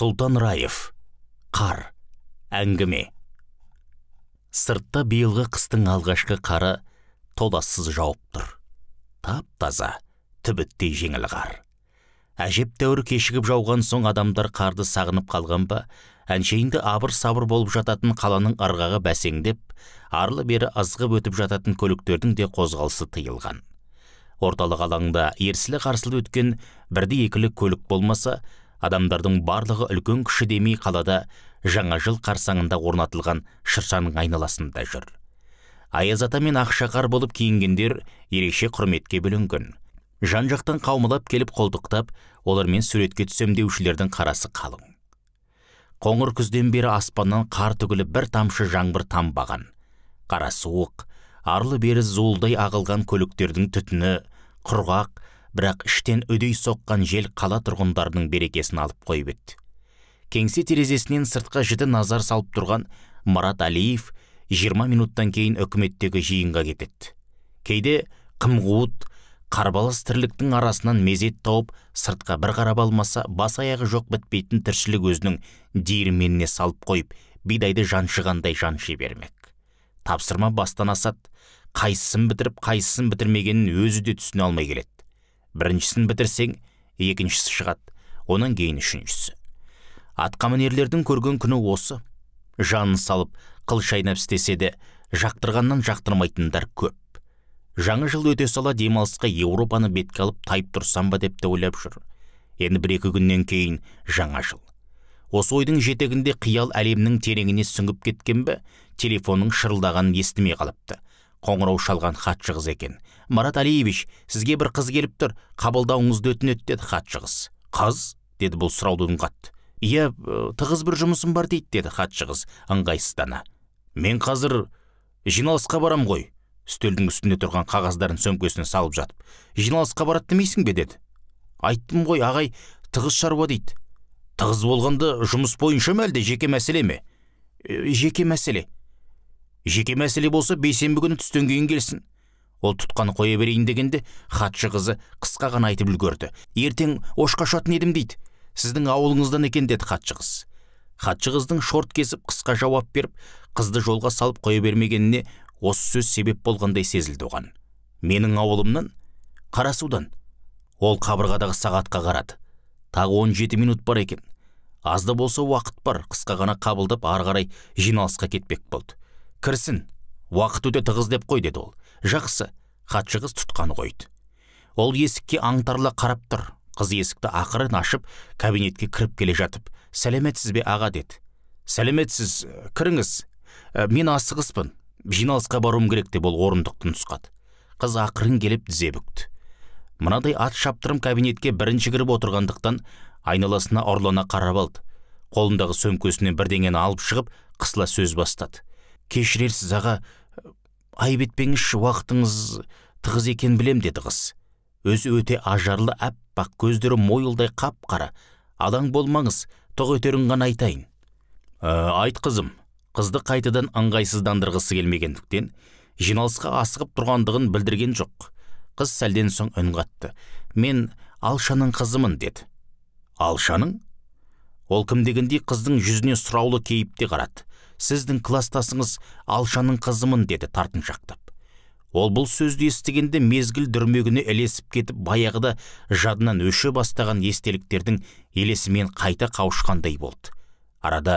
сұлтан раев қар әңгіме сыртта биылғы қыстың алғашқы қары толассыз жауып тұр тап таза түбіттей жеңіл қар әжептәуір кешігіп жауған соң адамдар қарды сағынып қалған ба әншейінде абыр сабыр болып жататын қаланың арғағы бәсеңдеп арлы бері азғы өтіп жататын көліктердің де қозғалысы тыйылған орталық алаңда ерсілі қарсылы өткен бірде екілік көлік болмаса адамдардың барлығы үлкен кіші демей қалада жаңа жыл қарсаңында орнатылған шыршаның айналасында жүр аяз ата мен ақшақар болып киінгендер ерекше құрметке бөленген жан жақтан қаумалап келіп қолтықтап олармен суретке түсем деушілердің қарасы қалың қоңыр күзден бері аспаннан қар түгілі бір тамшы жаңбыр тамбаған қара суық арлы бері зуылдай ағылған көліктердің түтіні құрғақ бірақ іштен үдей соққан жел қала тұрғындарының берекесін алып қойып еді кеңсе терезесінен сыртқа жіті назар салып тұрған марат алиев 20 минуттан кейін үкіметтегі жиынға кетеді кейде қым қуыт қарбалас тірліктің арасынан мезет тауып сыртқа бір қарап алмаса бас аяғы жоқ бітпейтін тіршілік өзінің диірменіне салып қойып бидайды жаншығандай жанши бермек тапсырма бастан асады қайсысын бітіріп қайсысын бітірмегенін өзі де түсіне алмай келеді біріншісін бітірсең екіншісі шығады оның кейін үшіншісі атқамінерлердің көрген күні осы жанын салып қыл шайнап істесе де жақтырғаннан жақтырмайтындар көп жаңа жыл өте сала демалысқа еуропаны бетке алып тайып тұрсам ба деп те ойлап жүр енді бір екі күннен кейін жаңа жыл осы ойдың жетегінде қиял әлемнің тереңіне сүңгіп кеткен бе телефонның шырылдағанын естімей қалыпты қоңырау шалған хатшы қыз екен марат алиевич сізге бір қыз келіп тұр қабылдауыңызды өтінеді деді хатшы қыз қыз деді бұл сұраудың қатты иә тығыз бір жұмысым бар дейді деді хатшы қыз ыңғайсыздана мен қазір жиналысқа барам ғой үстелдің үстінде тұрған қағаздарын сөмкесіне салып жатып жиналысқа барады демейсің бе деді айттым ғой ағай тығыз шаруа дейді тығыз болғанда жұмыс бойынша ма жеке мәселе ме жеке мәселе жеке мәселе болса бейсенбі күні түстен кейін келсін ол тұтқаны қоя берейін дегенде хатшы қызы қысқа ғана айтып үлгерді ертең ошқа ұшатын едім дейді сіздің ауылыңыздан екен деді хатшы қыз хатшы қыздың шорт кесіп қысқа жауап беріп қызды жолға салып қоя бермегеніне осы сөз себеп болғандай сезілді оған менің ауылымнан қарасудан ол қабырғадағы сағатқа қарады тағы 17 минут бар екен Азда болса уақыт бар қысқа ғана қабылдап ары қарай жиналысқа кетпек болды кірсін уақыт өте тығыз деп қой деді ол жақсы хатшы қыз тұтқаны қойды ол есікке аңтарыла қарап тұр қыз есікті ақырын ашып кабинетке кіріп келе жатып сәлеметсіз бе аға деді сәлеметсіз э, кіріңіз ә, мен асығыспын жиналысқа баруым керек деп ол орындықты нұсқады қыз ақырын келіп тізе бүкті мынадай ат шаптырым кабинетке бірінші кіріп отырғандықтан айналасына ұрлана қарап алды қолындағы сөмкесінен бірдеңені алып шығып қысыла сөз бастады кешірерсіз аға айып етпеңізші уақытыңыз тығыз екен білем деді қыз өзі өте ажарлы аппақ көздері мойылдай қап қара алаң болмаңыз тоқ етерін ғана айтайын ә, айт қызым қызды қайтадан ыңғайсыздандырғысы келмегендіктен жиналысқа асығып тұрғандығын білдірген жоқ қыз сәлден соң үн қатты мен алшаның қызымын деді алшаның ол кім дегендей қыздың жүзіне сұраулы кейіпте қарады сіздің кластасыңыз алшаның қызымын деді тартын тартыншақтап ол бұл сөзді естігенде мезгіл дүрмегіне ілесіп кетіп баяғыда жадынан өше бастаған естеліктердің елесімен қайта қауышқандай болды арада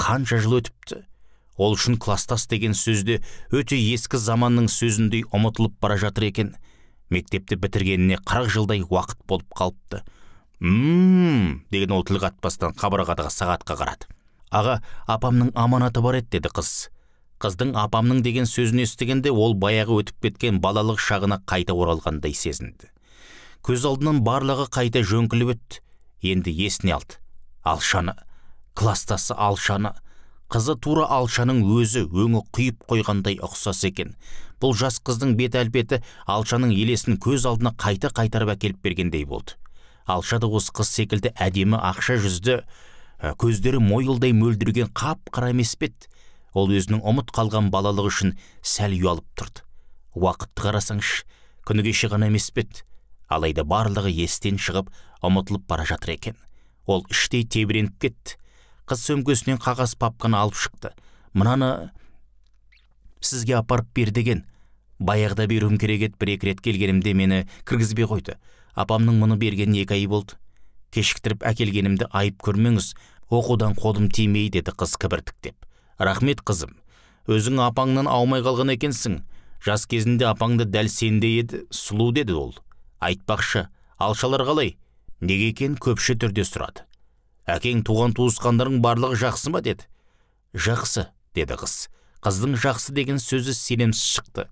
қанша жыл өтіпті ол үшін кластас деген сөзде өте ескі заманның сөзіндей ұмытылып бара жатыр екен мектепті бітіргеніне қырық жылдай уақыт болып қалыпты мм деген ол тіл қатпастан қабырғадағы сағатқа қарады аға апамның аманаты бар еді деді қыз қыздың апамның деген сөзін естігенде ол баяғы өтіп кеткен балалық шағына қайта оралғандай сезінді көз алдынан барлығы қайта жөңкіліп өтті енді есіне алды алшаны кластасы алшаны қызы тура алшаның өзі өңі құйып қойғандай ұқсас екен бұл жас қыздың бет әлпеті алшаның елесін көз алдына қайта қайтарып әкеліп бергендей болды алша да осы қыз секілді әдемі ақша жүзді Ә, көздері мойылдай мөлдірген қап қара емес пе ол өзінің ұмыт қалған балалығы үшін сәл ұялып тұрды уақытты қарасаңшы күні кеше ғана емес пе алайда барлығы естен шығып ұмытылып бара жатыр екен ол іштей тебіреніп кетті қыз сөмкесінен қағаз папканы алып шықты мынаны сізге апарып бер деген баяғыда беруім керек еді бір екі рет келгенімде мені кіргізбей қойды апамның мұны бергеніне екі ай болды кешіктіріп әкелгенімді айып көрмеңіз оқудан қолым тимей деді қыз кібіртіктеп рахмет қызым өзің апаңнан аумай қалған екенсің жас кезінде апаңды дәл сендей еді сұлу деді ол айтпақшы алшалар қалай неге екен көпші түрде сұрады әкең туған туысқандарың барлығы жақсы ма деді жақсы деді қыз қыздың жақсы деген сөзі сенімсіз шықты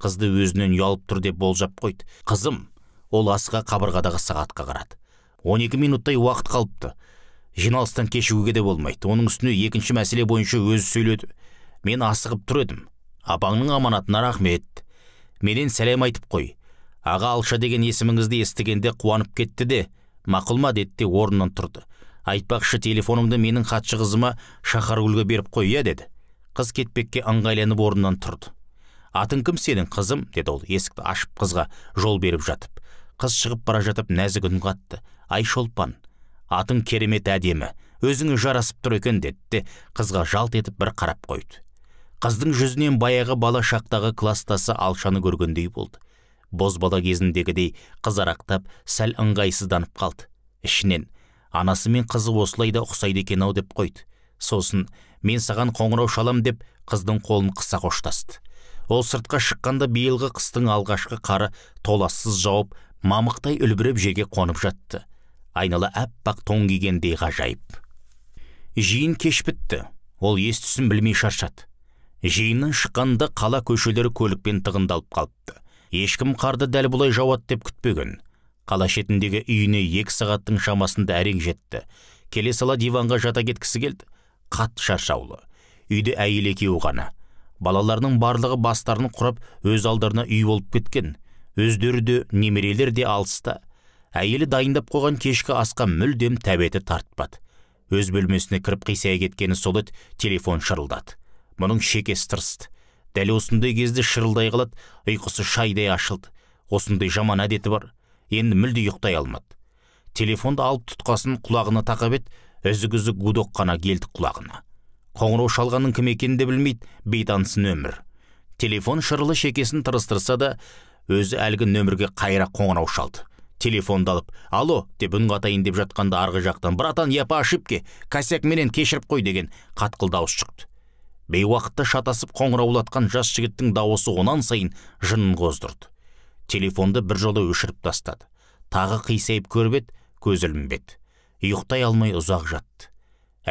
қызды өзінен ұялып тұр деп болжап қойды қызым ол асыға қабырғадағы сағатқа қарады 12 минуттай уақыт қалыпты жиналыстан кешігуге де болмайды оның үстіне екінші мәселе бойынша өзі сөйледі мен асығып тұр едім апаңның аманатына рахмет менен сәлем айтып қой аға алша деген есіміңізді естігенде қуанып кетті де мақұл ма деді де орнынан тұрды айтпақшы телефоныңды менің хатшы қызыма шахаргүлге беріп қой иә деді қыз кетпекке ыңғайланып орнынан тұрды атың кім сенің қызым деді ол есікті ашып қызға жол беріп жатып қыз шығып бара жатып нәзік үн қатты айшолпан атың керемет әдемі өзіңе жарасып тұр екен деді қызға жалт етіп бір қарап қойды қыздың жүзінен баяғы бала шақтағы кластасы алшаны көргендей болды бозбала кезіндегідей қызарақтап сәл ыңғайсызданып қалды ішінен анасы мен қызы осылай да ұқсайды екен ау деп қойды сосын мен саған қоңырау шалам деп қыздың қолын қыса қоштасты ол сыртқа шыққанда биылғы қыстың алғашқы қары толассыз жауып мамықтай үлбіреп жерге қонып жатты айнала аппақ тоң кигендей ғажайып жиын кеш бітті ол ес түсін білмей шаршады жиыннан шыққанда қала көшелері көлікпен тығындалып қалыпты ешкім қарды дәл бұлай жауады деп күтпеген қала шетіндегі үйіне екі сағаттың шамасында әрең жетті келе сала диванға жата кеткісі келді қат шаршаулы үйде әйел екеуі ғана балаларының барлығы бастарын құрап өз алдарына үй болып кеткен өздері де немерелер де алыста әйелі дайындап қойған кешкі асқа мүлдем тәбеті тартпады өз бөлмесіне кіріп қисая кеткені сол еді телефон шырылдады мұның шекесі тырысты дәл осындай кезде шырылдай қалады ұйқысы шайдай ашылды осындай жаман әдеті бар енді мүлде ұйықтай алмады телефонды алып тұтқасын құлағына тақап еді үзік үзік гудок қана келді құлағына қоңырау шалғанның кім екенін де білмейді бейтаныс нөмір телефон шырылы шекесін тырыстырса да өзі әлгі нөмірге қайра қоңырау шалды телефонды алып алло деп үн қатайын деп жатқанда арғы жақтан братан я ашып ошибке косяк менен кешіріп қой деген қатқыл дауыс шықты бейуақытта шатасып қоңыраулатқан жас жігіттің дауысы онан сайын жынын қоздырды телефонды бір жолы өшіріп тастады тағы қисайып көріп еді көз ілінбеді алмай ұзақ жатты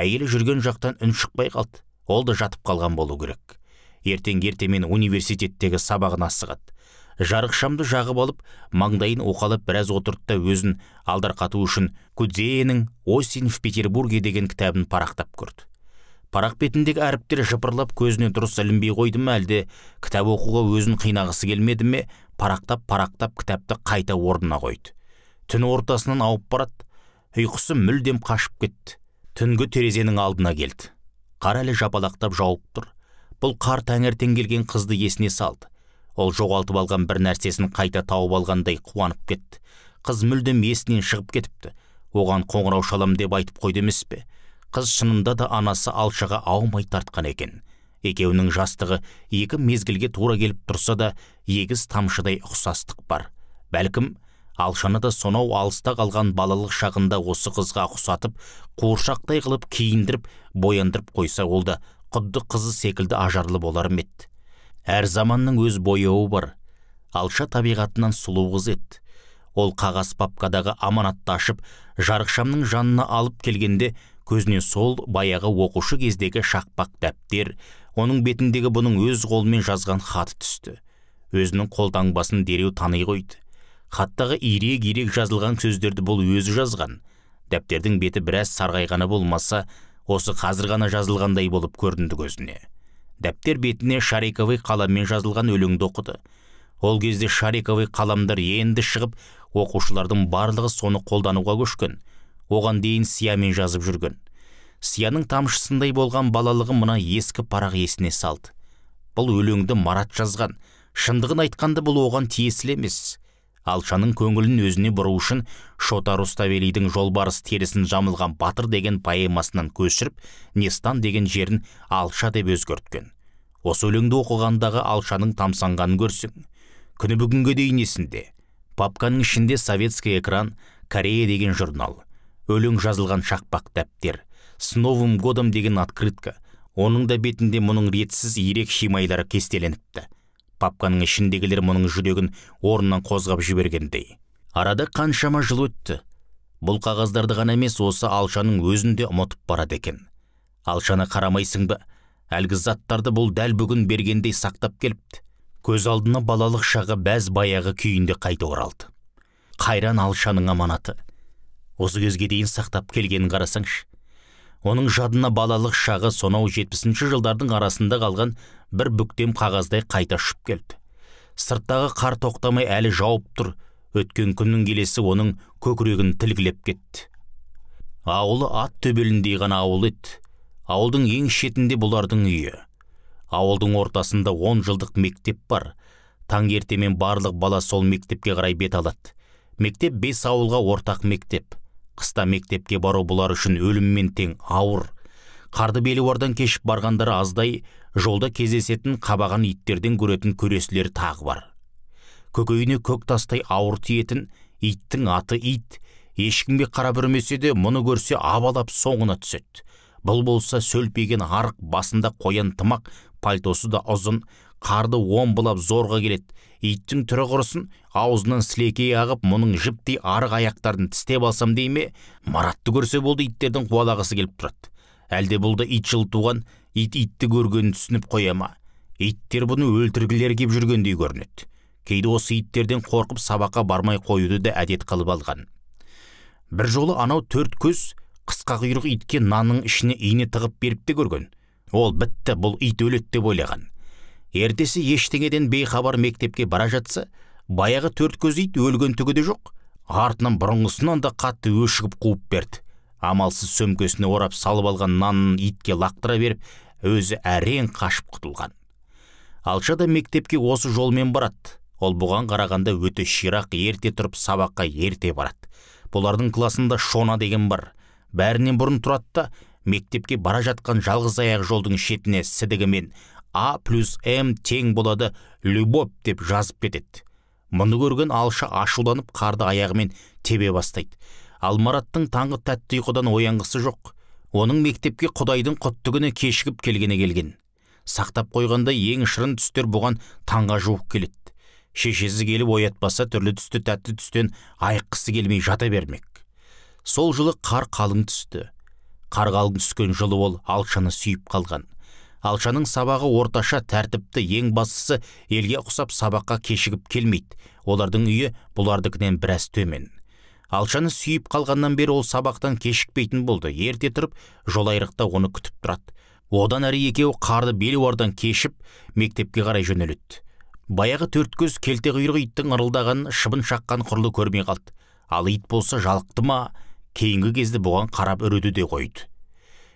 әйелі жүрген жақтан үн шықпай қалды ол да жатып қалған болу керек ертең ертемен университеттегі сабағына асығады жарық шамды жағып алып маңдайын оқалып біраз отырды да өзін алдарқату үшін кудзеенің осин в петербурге деген кітабын парақтап көрді парақ бетіндегі әріптер жыпырлап көзіне дұрыс ілінбей қойды ма әлде кітап оқуға өзін қинағысы келмеді ме парақтап парақтап кітапты қайта орнына қойды түн ортасынан ауып барады ұйқысы мүлдем қашып кетті түнгі терезенің алдына келді қар әлі жапалақтап жауып тұр бұл қар таңертең келген қызды есіне салды ол жоғалтып алған бір нәрсесін қайта тауып алғандай қуанып кетті қыз мүлдем есінен шығып кетіпті оған қоңырау шалам деп айтып қойды емес пе қыз шынында да анасы алшаға аумай тартқан екен екеуінің жастығы екі мезгілге тура келіп тұрса да егіз тамшыдай ұқсастық бар бәлкім алшаны да сонау алыста қалған балалық шағында осы қызға ұқсатып қуыршақтай қылып киіндіріп бояндырып қойса ол да құдды қызы секілді ажарлы болар ма еді әр заманның өз бояуы бар алша табиғатынан сұлу қыз еді ол қағаз папкадағы аманатты ашып жарықшамның жанына алып келгенде көзіне сол баяғы оқушы кездегі шақпақ дәптер оның бетіндегі бұның өз қолымен жазған хаты түсті өзінің қолтаңбасын дереу тани қойды хаттағы ирек ирек жазылған сөздерді бұл өзі жазған дәптердің беті біраз сарғайғаны болмаса осы қазір ғана жазылғандай болып көрінді көзіне дәптер бетіне шариковый қаламмен жазылған өлеңді оқыды ол кезде шариковый қаламдар енді шығып оқушылардың барлығы соны қолдануға көшкен оған дейін сиямен жазып жүрген сияның тамшысындай болған балалығы мына ескі парақ есіне салды бұл өлеңді марат жазған шындығын айтқанда бұл оған тиесілі емес алшаның көңілін өзіне бұру үшін шотар руставелидің жолбарыс терісін жамылған батыр деген поэмасынан көшіріп нестан деген жерін алша деп өзгерткен осы өлеңді оқығандағы алшаның тамсанғанын көрсің. күні бүгінге дейін есінде папканың ішінде советский экран корея деген журнал өлең жазылған шақпақ дәптер с новым годом деген открытка оның да бетінде мұның ретсіз ерек шимайлары кестеленіпті папканың ішіндегілер мұның жүрегін орнынан қозғап жібергендей арада қаншама жыл өтті бұл қағаздарды ғана емес осы алшаның өзінде ұмытып барады екен алшаны қарамайсың ба әлгі заттарды бұл дәл бүгін бергендей сақтап келіпті көз алдына балалық шағы бәз баяғы күйінде қайта оралды қайран алшаның аманаты осы кезге дейін сақтап келгенін қарасаңшы оның жадына балалық шағы сонау жетпісінші жылдардың арасында қалған бір бүктем қағаздай қайта шып келді сырттағы қар тоқтамай әлі жауып тұр өткен күннің келесі оның көкірегін тілгілеп кетті ауылы ат төбеліндей ғана ауыл еді ауылдың ең шетінде бұлардың үйі ауылдың ортасында 10 жылдық мектеп бар таңертемен барлық бала сол мектепке қарай бет алады мектеп бес ауылға ортақ мектеп қыста мектепке бару бұлар үшін өліммен тең ауыр қарды белуардан кешіп барғандары аздай жолда кездесетін қабаған иттерден көретін көресілер тағы бар көкейіне көк тастай ауыр тиетін иттің аты ит ешкімге қара үрмесе де мұны көрсе абалап соңына түседі бұл болса сөлпеген арық басында қоян тымақ пальтосы да ұзын қарды омбылап зорға келеді иттің түрі құрысын аузынан сілекей ағып мұның жіптей арық аяқтарын тістеп алсам дей ме маратты көрсе болды иттердің қуалағысы келіп тұрады әлде бұл да ит жылы туған ит итті көргенін түсініп қоя ма иттер бұны өлтіргілері кеп жүргендей көрінеді кейде осы иттерден қорқып сабаққа бармай қоюды да әдет қылып алған бір жолы анау төрт көз қысқа құйрық итке нанның ішіне ине тығып беріп те көрген ол бітті бұл ит өледі деп ойлаған ертесі ештеңеден бейхабар мектепке бара жатса баяғы төрт көз ит түгі де жоқ артынан бұрынғысынан да қатты өшігіп қуып берді амалсыз сөмкесіне орап салып алған нанын итке лақтыра беріп өзі әрең қашып құтылған алша да мектепке осы жолмен барады ол бұған қарағанда өте ширақ ерте тұрып сабаққа ерте барады бұлардың класында шона деген бар бәрінен бұрын тұрады да мектепке бара жатқан жалғыз аяқ жолдың шетіне сідігімен а плюс м тең болады любовь деп жазып кетеді мұны көрген алша ашуланып қарды аяғымен тебе бастайды Алмараттың мараттың таңғы тәтті ұйқыдан оянғысы жоқ оның мектепке құдайдың құтты күні кешігіп келгені келген сақтап қойғанда ең шырын түстер бұған таңға жуық келеді шешесі келіп оятпаса түрлі түсті тәтті түстен айыққысы келмей жата бермек сол жылы қар қалың түсті қар қалың түскен жылы ол алшаны сүйіп қалған алшаның сабағы орташа тәртіпті ең бастысы елге ұқсап сабаққа кешігіп келмейді олардың үйі бұлардыкінен біраз төмен алшаны сүйіп қалғаннан бері ол сабақтан кешікпейтін болды ерте тұрып жолайрықта оны күтіп тұрады одан әрі екеуі қарды белуардан кешіп мектепке қарай жөнеледі баяғы төрт көз келте құйрық иттің ырылдаған шыбын шаққан құрлы көрмей қалды ал ит болса жалықты ма кейінгі кезде бұған қарап үруді де қойды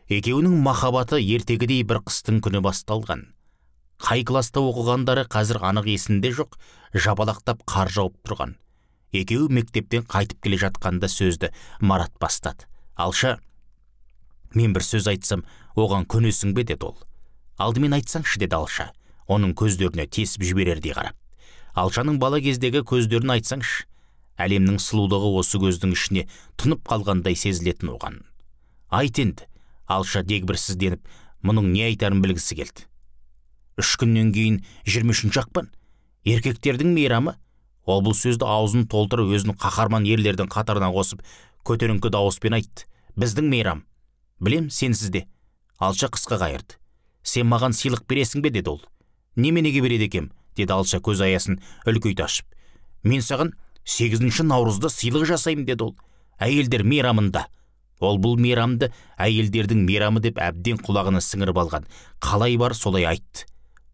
екеуінің махаббаты ертегідей бір қыстың күні басталған қай класта оқығандары қазір анық есінде жоқ жабалақтап қар жауып тұрған екеуі мектептен қайтып келе жатқанда сөзді марат бастады алша мен бір сөз айтсам оған көнесің бе деді ол алдымен айтсаңшы деді алша оның көздеріне тесіп жіберердей қарап алшаның бала кездегі көздерін айтсаңшы әлемнің сұлулығы осы көздің ішіне тұнып қалғандай сезілетін оған Айтенді алша дегбірсізденіп мұның не айтарын білгісі келді үш күннен кейін 23 ақпан еркектердің мейрамы ол бұл сөзді аузын толтырып өзін қаһарман ерлердің қатарына қосып көтеріңкі дауыспен айтты біздің мейрам білем сенсіз де алша қысқа қайырды сен маған сыйлық бересің бе деді ол неменеге береді екем деді алша көз аясын үлкейте ашып мен саған сегізінші наурызда сыйлық жасаймын деді ол әйелдер мейрамында ол бұл мейрамды әйелдердің мейрамы деп әбден құлағына сіңіріп алған қалай бар солай айтты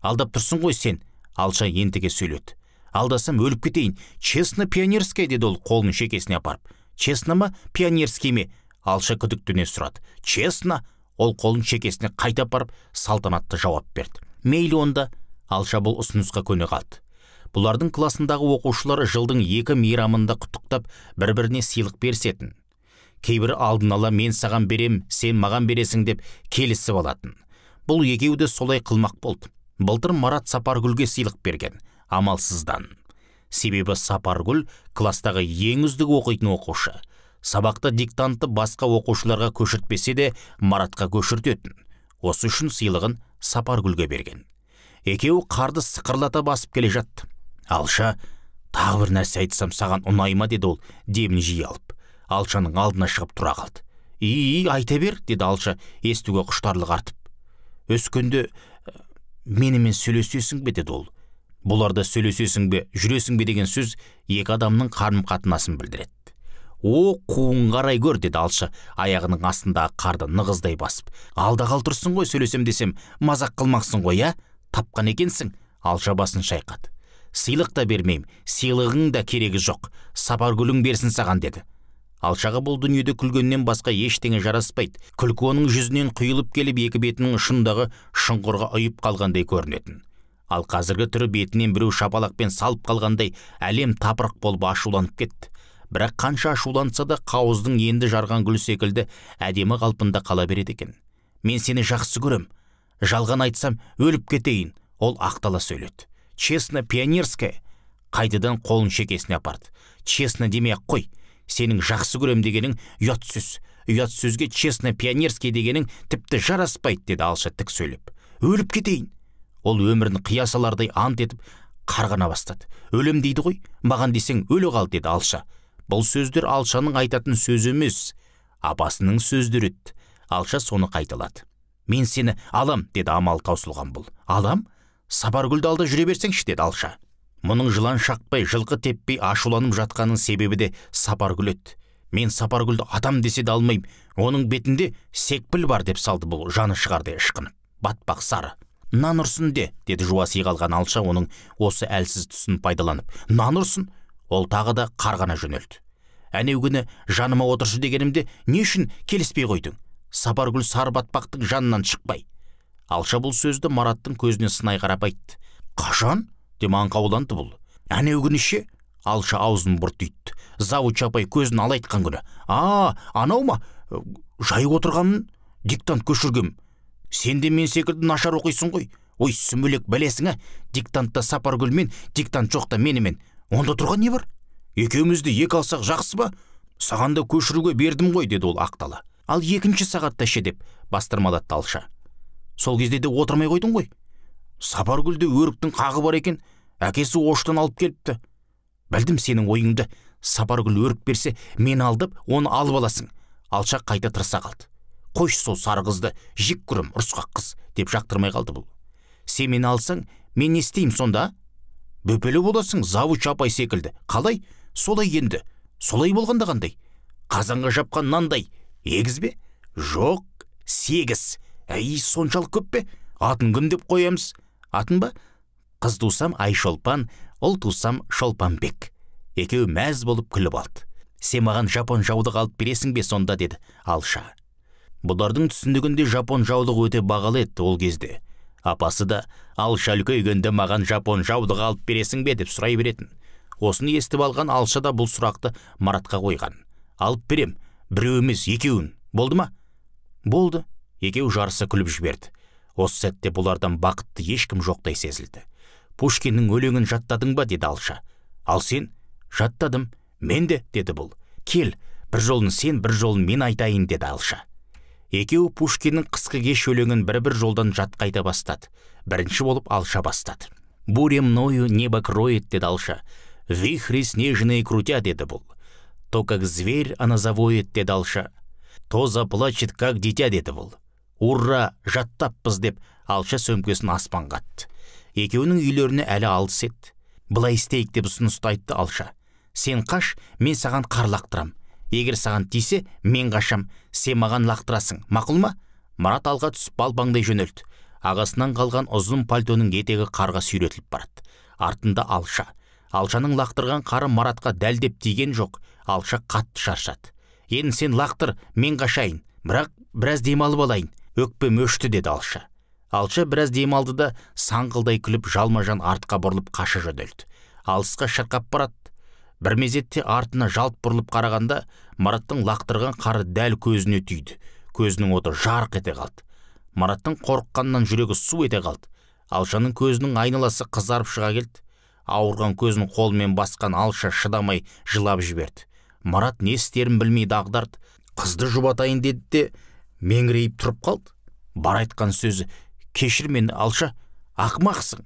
алдап тұрсың ғой сен алша ентіге сөйледі алдасам өліп кетейін честно пионерская деді ол қолын шекесіне апарып честно ма пионерский ме алша күдіктене сұрады честно ол қолын шекесіне қайта апарып салтанатты жауап берді мейлі онда алша бұл ұсынысқа көне қалды бұлардың классындағы оқушылар жылдың екі мейрамында құттықтап бір біріне сыйлық берісетін кейбір алдын ала мен саған берем сен маған бересің деп келісіп алатын бұл екеуі солай қылмақ болды былтыр марат сапаргүлге сыйлық берген амалсыздан себебі сапаргүл кластағы ең үздік оқитын оқушы сабақта диктантты басқа оқушыларға көшіртпесе де маратқа көшіртетін осы үшін сыйлығын сапаргүлге берген екеуі қарды сықырлата басып келе жатты алша тағы бір нәрсе айтсам саған ұнай деді ол демін жиі алып алшаның алдына шығып тұра қалды и айта бер деді алша естуге құштарлық артып өскенде ә, менімен сөйлесесің бе деді ол бұларда сөйлесесің бе жүресің бе деген сөз екі адамның қарым қатынасын білдіреді о қуын қарай көр деді алшы аяғының астындағы қарды нығыздай басып алда қалтырсың ғой сөйлесем десем мазақ қылмақсың ғой иә тапқан екенсің алша басын шайқады сыйлық та бермеймін сыйлығың да керегі жоқ сапаргүлің берсін саған деді алшағы бұл дүниеде күлгеннен басқа ештеңе жараспайды күлкі оның жүзінен құйылып келіп екі бетінің ұшындағы шұңқырға ұйып қалғандай көрінетін ал қазіргі түрі бетінен біреу шапалақпен салып қалғандай әлем тапырық болып ашуланып кетті бірақ қанша ашуланса да қауыздың енді жарған гүл секілді әдемі қалпында қала береді екен мен сені жақсы көрем. жалған айтсам өліп кетейін ол ақтала сөйледі честно пионерская қайтадан қолын шекесіне апарды честно демей ақ қой сенің жақсы көрем дегенің ұят сөз ұят сөзге честно пионерский дегенің тіпті жараспайды деді алша тік сөйлеп өліп кетейін ол өмірін қиясалардай салардай ант етіп қарғана бастады өлем дейді ғой маған десең өле қал деді алша бұл сөздер алшаның айтатын сөзі емес апасының сөздері алша соны қайталады мен сені алам деді амал таусылған бұл алам сапаргүлді алда жүре берсеңші деді алша мұның жылан шақпай жылқы теппей ашуланып жатқанын себебі де сапаргүл еді мен сапаргүлді адам десе де алмаймын оның бетінде секпіл бар деп салды бұл жаны шығардай ышқынып батпақ сары нан ұрсын де деді жуаси қалған алша оның осы әлсіз түсін пайдаланып нан ұрсын ол тағы да қарғана жөнелді әнеугүні жаныма отыршы дегенімде не үшін келіспей қойдың сапаргүл сары батпақтың жанынан шықпай алша бұл сөзді мараттың көзіне сынай қарап айтты қашан деп аңқауланды бұл әнеу күні алша аузын бұрт дейтті. завуч апай көзін алайтқан күні а анау ма э, жай отырғанын диктант көшіргем сен де мен секілді нашар оқисың ғой ой сүмелек бәлесің ә диктантта сапаргүл мен диктант жоқта менімен онда тұрған не бар екеумізді екі алсақ жақсы ба саған да көшіруге бердім ғой деді ол ақтала ал екінші сағатта ше деп бастырмалатты алша сол кезде де отырмай қойдың ғой сапаргүлде өріктің қағы бар екен әкесі оштан алып келіпті білдім сенің ойыңды сапаргүл өріп берсе мен алдып оны алып аласың алшақ қайта тырыса қалды қойшы сол сары қызды жек күрім, ұрысқақ қыз деп жақтырмай қалды бұл сен мен алсаң мен не істеймін сонда бөпелі боласың завуч апай секілді қалай солай енді солай болғанда қандай қазанға жапқан нандай егіз бе жоқ сегіз әй соншалық көп пе атын кім деп қоямыз атын ба қыз тусам айшолпан ұл тусам шолпанбек екеуі мәз болып күліп алды сен маған жапон жауды алып бересің бе сонда деді алша бұлардың түсінігінде жапон жаулық өте бағалы еді ол кезде апасы да алша үлкейгенде маған жапон жаудық алып бересің бе деп сұрай беретін осыны естіп алған алша да бұл сұрақты маратқа қойған алып берем біреу емес екеуін болды ма болды екеу жарыса күліп жіберді осы сәтте бұлардан бақытты ешкім жоқтай сезілді пушкиннің өлеңін жаттадың ба деді алша ал сен жаттадым мен де деді бұл кел бір жолын сен бір жолын мен айтайын деді алша екеуі пушкиннің қысқы кеш өлеңін бір бір жолдан жатқайда бастады бірінші болып алша бастады буря мною небо кроет деді алша вихри снежные крутя деді бұл то как зверь она завоет деді алша то заплачет как дитя деді бұл «Урра, жаттаппыз деп алша сөмкесін аспанға қатты екеуінің үйлеріне әлі алыс еді былай істейік деп ұсынысты айтты алша сен қаш мен саған қар лақтырам егер саған тисе мен қашам сен маған лақтырасың мақұл ма марат алға түсіп балбаңдай жөнелді ағасынан қалған ұзын пальтоның етегі қарға сүйретіліп барады артында алша алшаның лақтырған қары маратқа дәлдеп тиген жоқ алша қатты шаршады енді сен лақтыр мен қашайын бірақ біраз демалып алайын өкпем өшті деді алшы алшы біраз демалды да саңқылдай күліп жалма жан артқа бұрылып қаша жөнелді алысқа шырқап барады бір мезетте артына жалт бұрылып қарағанда мараттың лақтырған қары дәл көзіне түйді көзінің оты жарқ ете қалды мараттың қорыққанынан жүрегі су ете қалды алшаның көзінің айналасы қызарып шыға келді ауырған көзін қолмен басқан алша шыдамай жылап жіберді марат не істерін білмей дағдарды қызды жұбатайын деді де меңірейіп тұрып қалды бар айтқан сөзі кешір мені алша ақмақсың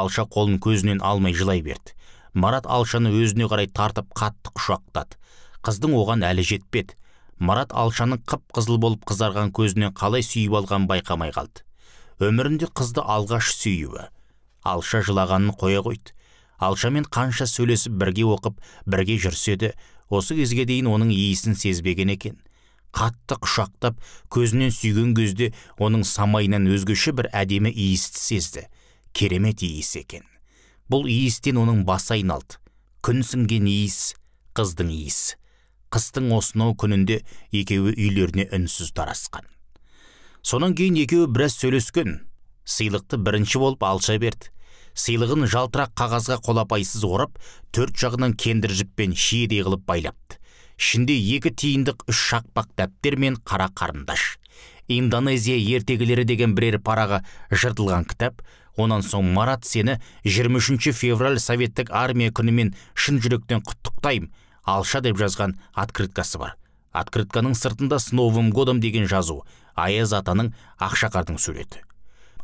алша қолын көзінен алмай жылай берді марат алшаны өзіне қарай тартып қатты құшақтады қыздың оған әлі жетпеді марат алшаның қып қызыл болып қызарған көзінен қалай сүйіп алған байқамай қалды өмірінде қызды алғаш сүйуі алша жылағанын қоя қойды алшамен қанша сөйлесіп бірге оқып бірге жүрсе де осы кезге дейін оның иісін сезбеген екен қатты құшақтап көзінен сүйген кезде оның самайынан өзгеше бір әдемі иісті сезді керемет иіс екен бұл иістен оның басы айналды күн сіңген иіс қыздың иіс. қыстың осынау күнінде екеуі үйлеріне үнсіз тарасқан содан кейін екеуі біраз сөйлескен сыйлықты бірінші болып алша берді сыйлығын жалтырақ қағазға қолапайсыз орап төрт жағынан кендір жіппен шиедей қылып байлапты ішінде екі тиындық үш шақпақ дәптер мен қара қарындаш индонезия ертегілері деген бірер парағы жыртылған кітап онан соң марат сені 23 февраль советтік армия күнімен шын жүректен құттықтаймын алша деп жазған открыткасы бар открытканың сыртында с новым годом деген жазу аяз атаның ақшақардың суреті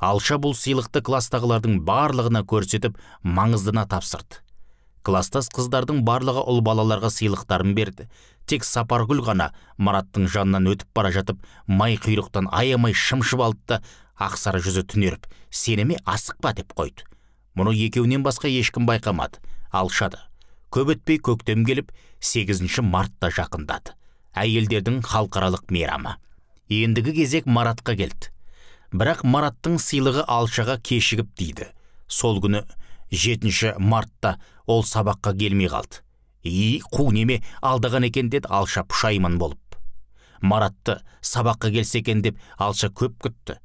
алша бұл сыйлықты класстағылардың барлығына көрсетіп маңыздына тапсырды кластас қыздардың барлығы ұл балаларға сыйлықтарын берді тек сапаргүл ғана мараттың жанынан өтіп бара жатып май құйрықтан аямай шымшып алды да ақсары жүзі түнеріп сені асық асықпа деп қойды мұны екеуінен басқа ешкім байқамады алшады көп өтпей көктем келіп 8 ші мартта жақындады әйелдердің халықаралық мейрамы ендігі кезек маратқа келді бірақ мараттың сыйлығы алшаға кешігіп дейді сол күні 7 мартта ол сабаққа келмей қалды и қу неме алдаған екен деді алша пұшайман болып маратты сабаққа келсе деп алша көп күтті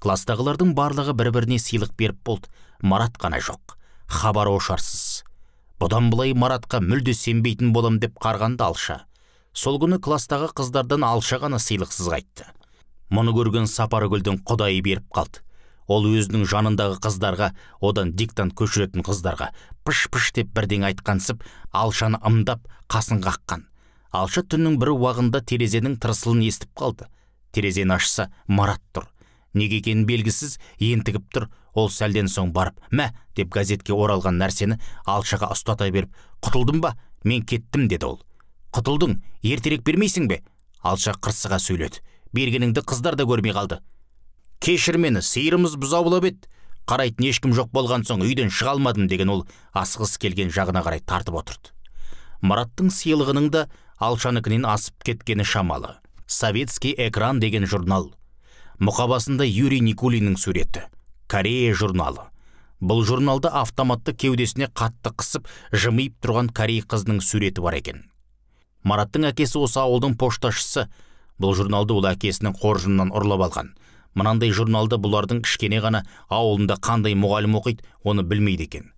Кластағылардың барлығы бір біріне сыйлық беріп болды марат қана жоқ хабар ошарсыз бұдан былай маратқа мүлде сенбейтін болам деп қарғанды алша сол күні кластағы қыздардан алша ғана сыйлықсыз қайтты мұны көрген сапаргүлдің құдайы беріп қалды ол өзінің жанындағы қыздарға одан диктант көшіретін қыздарға пыш пыш деп бірдеңе айтқансып алшаны ымдап қасын қаққан алша түннің бір уағында терезенің тырсылын естіп қалды терезені ашса марат тұр неге екені белгісіз ентігіп тұр ол сәлден соң барып мә деп газетке оралған нәрсені алшаға ұстата беріп құтылдым ба мен кеттім деді ол құтылдың ертерек бермейсің бе алша қырсыға сөйледі бергеніңді қыздар да көрмей қалды кешір мені сиырымыз бұзаулап еді қарайтын ешкім жоқ болған соң үйден шыға алмадым деген ол асығыс келген жағына қарай тартып отырды мараттың сыйлығының да алшанікінен асып кеткені шамалы советский экран деген журнал мұқабасында юрий никулиннің суреті корея журналы бұл журналда автоматты кеудесіне қатты қысып жымиып тұрған корей қызының суреті бар екен мараттың әкесі осы ауылдың пошташысы бұл журналды ол әкесінің қоржынынан ұрлап алған мынандай журналды бұлардың кішкене ғана ауылында қандай мұғалім оқиды оны білмейді екен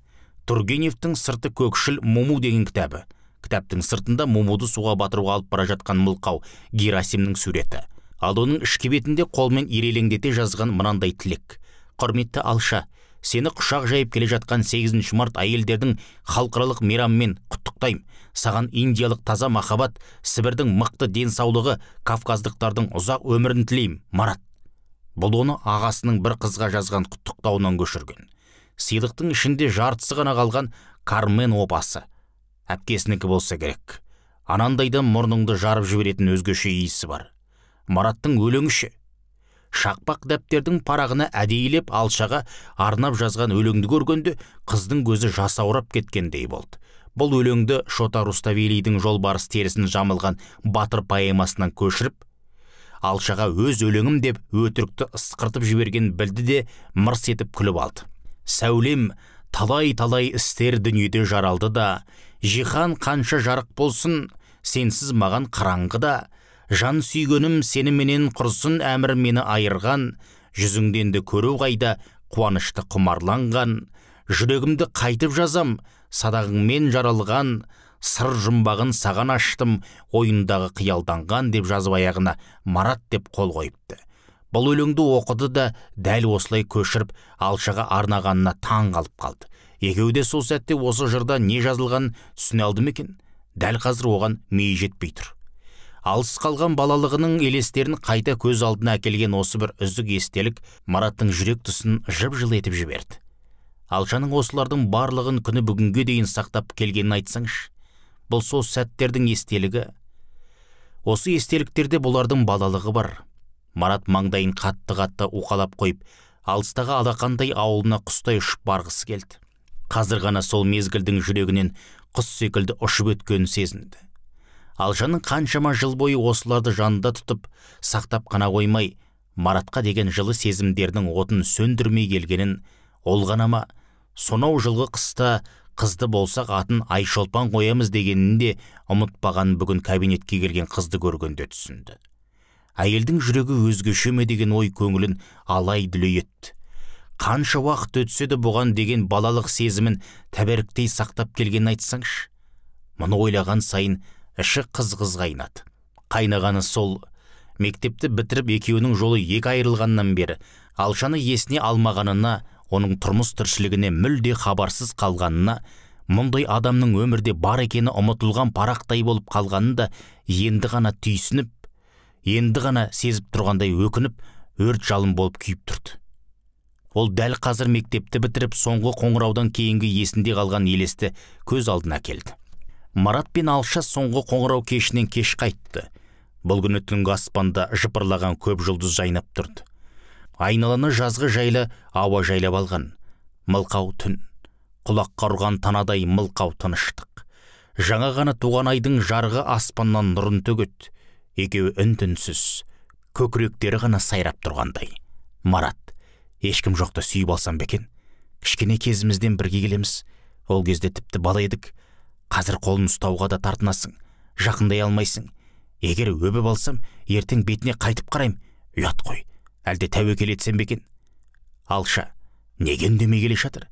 тургеневтің сырты көкшіл муму деген кітабы кітаптың сыртында мумуды суға батыруға алып бара жатқан мылқау герасимнің суреті ал оның ішкі бетінде қолмен ирелеңдете жазған мынандай тілек құрметті алша сені құшақ жайып келе жатқан 8 март әйелдердің халықаралық мейрамымен құттықтаймын саған индиялық таза махаббат сібірдің мықты денсаулығы кавказдықтардың ұзақ өмірін тілеймін марат бұл оны ағасының бір қызға жазған құттықтауынан көшірген сыйлықтың ішінде жартысы ғана қалған кармен опасы әпкесінікі болса керек анандайдан мұрныңды жарып жіберетін өзгеше иісі бар мараттың өлеңі шақпақ дәптердің парағына әдейілеп алшаға арнап жазған өлеңді көргенде қыздың көзі жасаурап кеткендей болды бұл өлеңді шота руставелидің жолбарыс терісін жамылған батыр поэмасынан көшіріп алшаға өз өлеңім деп өтірікті ысқыртып жіберген білді де мырс етіп күліп алды сәулем талай талай істер дүниеде жаралды да жиһан қанша жарық болсын сенсіз маған қараңғы да жан сүйгенім сені менен құрсын әмір мені айырған жүзіңденді көру қайда қуанышты құмарланған жүрегімді қайтып жазам садағыңмен жаралған сыр жұмбағын саған аштым ойындағы қиялданған деп жазып аяғына марат деп қол қойыпты бұл өлеңді оқыды да дәл осылай көшіріп алшаға арнағанына таң қалып қалды екеуі де сол сәтте осы жырда не жазылғанын түсіне алды екен дәл қазір оған миы жетпей тұр алыс қалған балалығының елестерін қайта көз алдына әкелген осы бір үзік естелік мараттың жүрек тұсын жып жылы етіп жіберді алшаның осылардың барлығын күні бүгінге дейін сақтап келгенін айтсаңшы бұл сол сәттердің естелігі осы естеліктерде бұлардың балалығы бар марат маңдайын қатты қатты уқалап қойып алыстағы алақандай ауылына құстай ұшып барғысы келді қазір ғана сол мезгілдің жүрегінен құс секілді ұшып өткенін сезінді жаның қаншама жыл бойы осыларды жанында тұтып сақтап қана қоймай маратқа деген жылы сезімдердің отын сөндірмей келгенін ол ғана ма сонау жылғы қыста қызды болсақ атын айшолпан қоямыз дегенін де ұмытпаған бүгін кабинетке келген қызды көргенде түсінді әйелдің жүрегі өзгеше ме деген ой көңілін алай дүлей етті қанша уақыт өтсе де бұған деген балалық сезімін тәбәріктей сақтап келгенін айтсаңшы мұны ойлаған сайын іші қыз қыз қайнады қайнағаны сол мектепті бітіріп екеуінің жолы екі айырылғаннан бері алшаны есіне алмағанына оның тұрмыс тіршілігіне мүлде хабарсыз қалғанына мұндай адамның өмірде бар екені ұмытылған парақтай болып қалғанын да енді ғана түйсініп енді ғана сезіп тұрғандай өкініп өрт жалын болып күйіп тұрды ол дәл қазір мектепті бітіріп соңғы қоңыраудан кейінгі есінде қалған елесті көз алдына келді марат пен алша соңғы қоңырау кешінен кеш қайтты бұл күні түнгі аспанда жыпырлаған көп жұлдыз жайнап тұрды айналаны жазғы жайлы ауа жайлап алған мылқау түн құлаққа ұрған танадай мылқау тыныштық жаңа ғана туған айдың жарығы аспаннан нұрын төгет екеуі үн түнсіз көкіректері ғана сайрап тұрғандай марат ешкім жоқты сүйіп алсам ба екен кішкене кезімізден бірге келеміз ол кезде тіпті бала едік қазір қолын ұстауға да тартынасың жақындай алмайсың егер өбіп алсам ертең бетіне қайтып қараймын ұят қой әлде тәуекел етсем бе екен алша неге үндемей келе жатыр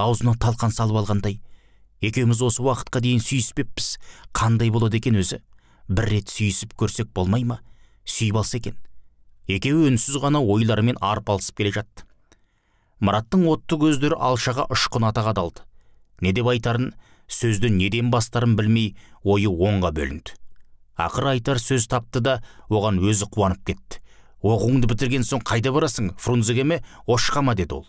аузына талқан салып алғандай екеуміз осы уақытқа дейін сүйіспеппіз қандай болады екен өзі бір рет сүйісіп көрсек болмай ма сүйіп алса екен екеуі үнсіз ғана ойларымен арпалысып келе жатты мараттың отты көздері алшаға ұшқын ата қадалды не деп айтарын сөзді неден бастарын білмей ойы оңға бөлінді ақыры айтар сөз тапты да оған өзі қуанып кетті оқуыңды бітірген соң қайда барасың фрунзеге ме ошқа ма деді ол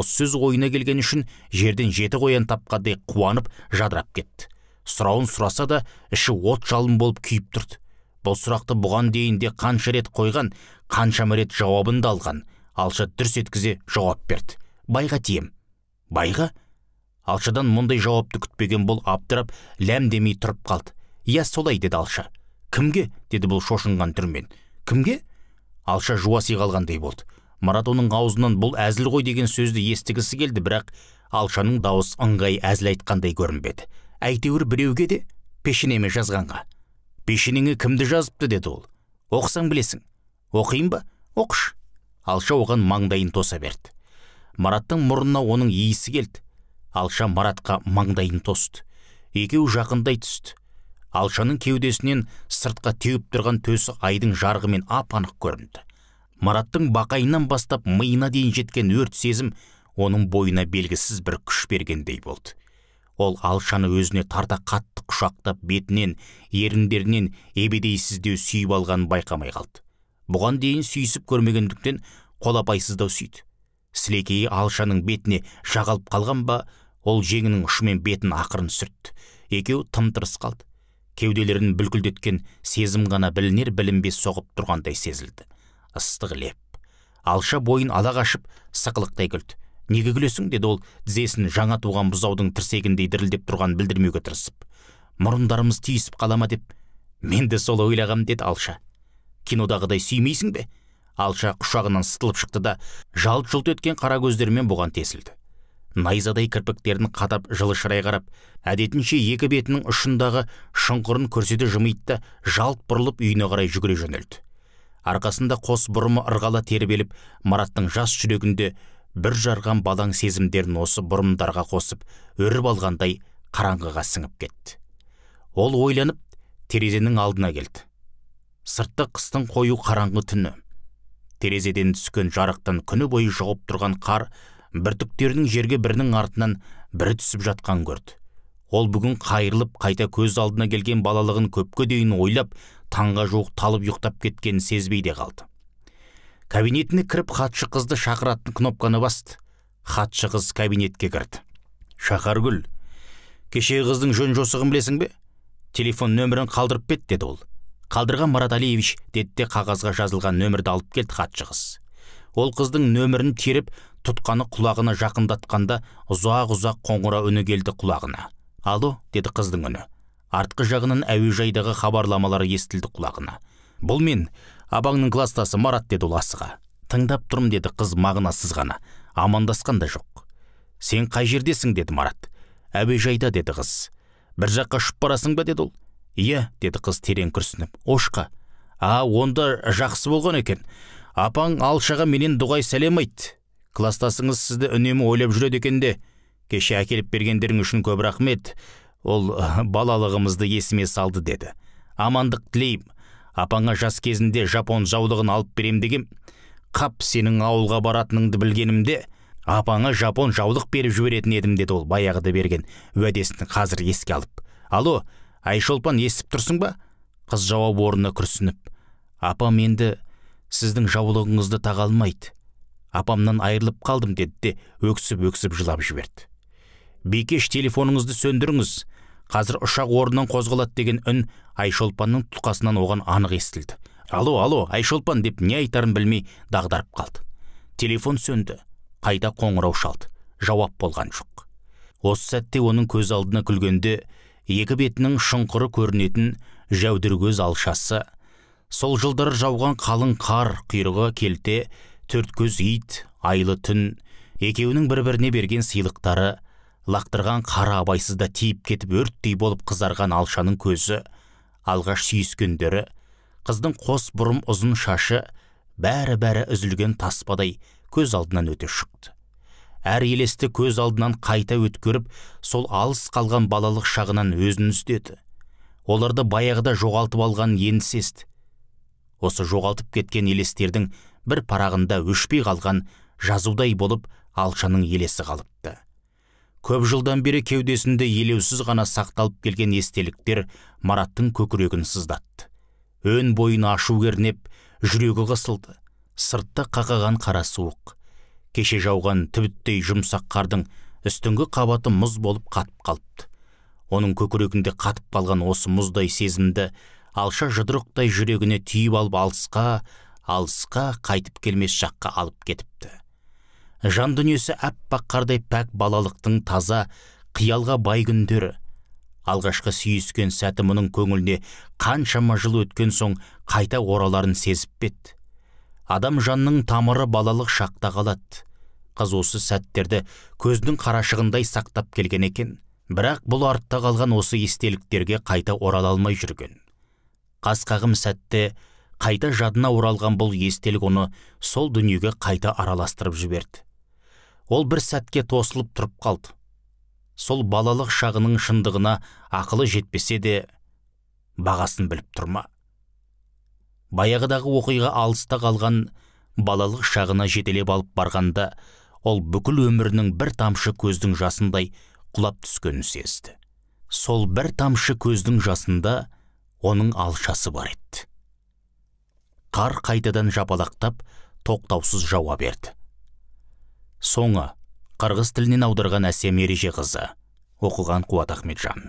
осы сөз ойына келген үшін жерден жеті қоян тапқандай қуанып жадырап кетті сұрауын сұраса да іші от жалын болып күйіп тұрды бұл сұрақты бұған дейін де қанша рет қойған қаншама рет жауабын да алған алша дүрс еткізе жауап берді байға тием байға алшадан мұндай жауапты күтпеген бұл аптырап ләм демей тұрып қалды иә солай деді алша кімге деді бұл шошынған түрмен кімге алша жуаси қалғандай болды марат оның аузынан бұл әзіл ғой деген сөзді естігісі келді бірақ алшаның дауысы ыңғай әзіл айтқандай көрінбеді әйтеуір біреуге де пешенеме жазғанға пешенеңе кімді жазыпты деді ол оқысаң білесің оқиын ба оқыш алша оған маңдайын тоса берді мараттың мұрнына оның иісі келді алша маратқа маңдайын тосты екеуі жақындай түсті алшаның кеудесінен сыртқа теуіп тұрған төсі айдың жарығымен ап анық көрінді мараттың бақайынан бастап миына дейін жеткен өрт сезім оның бойына белгісіз бір күш бергендей болды ол алшаны өзіне тарта қатты құшақтап бетінен еріндерінен ебедейсіздеу сүйіп алған байқамай қалды бұған дейін сүйісіп көрмегендіктен қолапайсыздау сүйді сілекейі алшаның бетіне жағалып қалған ба ол жеңінің ұшымен бетін ақырын сүртті екеуі тым қалды кеуделерін бүлкілдеткен сезім ғана білінер білінбес соғып тұрғандай сезілді ыстық леп алша бойын ала қашып сықылықтай күлді неге күлесің деді ол тізесін жаңа туған бұзаудың тірсегіндей дірілдеп тұрған білдірмеуге тырысып мұрындарымыз тиісіп қала ма деп мен де сол ойлағам деді алша кинодағыдай сүймейсің бе алша құшағынан сытылып шықты да жалт жұлт еткен қара көздерімен бұған тесілді найзадай кірпіктерін қадап жылышырай қарап әдетінше екі бетінің ұшындағы шұңқырын көрсете жымиды да жалт бұрылып үйіне қарай жүгіре жөнелді арқасында қос бұрымы ырғала тербеліп мараттың жас жүрегінде бір жарған балаң сезімдерін осы бұрымдарға қосып өріп алғандай қараңғыға сіңіп кетті ол ойланып терезенің алдына келді сыртта қыстың қою қараңғы түні терезеден түскен жарықтан күні бойы жұғып тұрған қар бүртіктерінің жерге бірінің артынан бірі түсіп жатқан көрді ол бүгін қайырылып қайта көз алдына келген балалығын көпке дейін ойлап таңға жуық талып ұйықтап кеткенін сезбей де қалды кабинетіне кіріп хатшы қызды шақыратын кнопканы басты хатшы қыз кабинетке кірді шақаргүл кешегі қыздың жөн жосығын білесің бе телефон нөмірін қалдырып кет деді ол қалдырған марат алиевич деді де қағазға жазылған нөмірді алып келді хатшы қыз ол қыздың нөмірін теріп тұтқаны құлағына жақындатқанда ұзақ ұзақ қоңырау үні келді құлағына алло деді қыздың үні артқы жағынан әуежайдағы хабарламалар естілді құлағына бұл мен абаңның кластасы марат деді ол асыға тыңдап тұрм деді қыз мағынасыз ғана амандасқан да жоқ сен қай жердесің деді марат әуежайда деді қыз бір жаққа ұшып барасың ба деді ол иә деді қыз терең күрсініп ошқа а онда жақсы болған екен апаң алшаға менен дұғай сәлем айт кластасыңыз сізді үнемі ойлап жүреді екен де кеше әкеліп бергендерің үшін көп рахмет ол э, балалығымызды есіме салды деді амандық тілеймін апаңа жас кезінде жапон жаулығын алып берем деген қап сенің ауылға баратыныңды білгенімде апаңа жапон жаулық беріп жіберетін едім деді ол баяғыда берген уәдесін қазір еске алып алло айшолпан естіп тұрсың ба қыз жауап орнына күрсініп апам енді сіздің жаулығыңызды таға алмайды апамнан айырылып қалдым деді де өксіп өксіп жылап жіберді бикеш телефоныңызды сөндіріңіз қазір ұшақ орнынан қозғалады деген үн айшолпанның тұтқасынан оған анық естілді алло алло айшолпан деп не айтарын білмей дағдарып қалды телефон сөнді қайта қоңырау шалды жауап болған жоқ осы сәтте оның көз алдына күлгенде екі бетінің шұңқыры көрінетін көз алшасы сол жылдары жауған қалың қар құйрығы келте төрт көз ит айлы түн екеуінің бір біріне берген сыйлықтары лақтырған қара абайсызда тиіп кетіп өрттей болып қызарған алшаның көзі алғаш сүйіскендері қыздың қос бұрым ұзын шашы бәрі бәрі үзілген таспадай көз алдынан өте шықты әр елесті көз алдынан қайта өткеріп сол алыс қалған балалық шағынан өзін іздеді оларды баяғыда жоғалтып алған сезді осы жоғалтып кеткен елестердің бір парағында өшпей қалған жазудай болып алшаның елесі қалыпты көп жылдан бері кеудесінде елеусіз ғана сақталып келген естеліктер мараттың көкірегін сыздатты өн бойын ашу кернеп жүрегі қысылды сыртта қақаған қара суық кеше жауған түбіттей жұмсақ қардың үстіңгі қабаты мұз болып қатып қалыпты оның көкірегінде қатып қалған осы мұздай сезімді алша жұдырықтай жүрегіне түйіп алып алысқа алысқа қайтып келмес жаққа алып кетіпті жан дүниесі аппақ қардай пәк балалықтың таза қиялға бай күндері алғашқы сүйіскен сәті мұның көңіліне қаншама жыл өткен соң қайта ораларын сезіп бет. адам жанның тамыры балалық шақта қалады қыз осы сәттерді көздің қарашығындай сақтап келген екен бірақ бұл артта қалған осы естеліктерге қайта орала алмай жүрген қас қағым сәтте қайта жадына оралған бұл естелік оны сол дүниеге қайта араластырып жіберді ол бір сәтке тосылып тұрып қалды сол балалық шағының шындығына ақылы жетпесе де бағасын біліп тұр ма баяғыдағы оқиға алыста қалған балалық шағына жетелеп алып барғанда ол бүкіл өмірінің бір тамшы көздің жасындай құлап түскенін сезді сол бір тамшы көздің жасында оның алшасы бар еді қар қайтадан жапалақтап тоқтаусыз жауа берді соңы қырғыз тілінен аударған әсем ереже қызы оқыған қуат ахметжан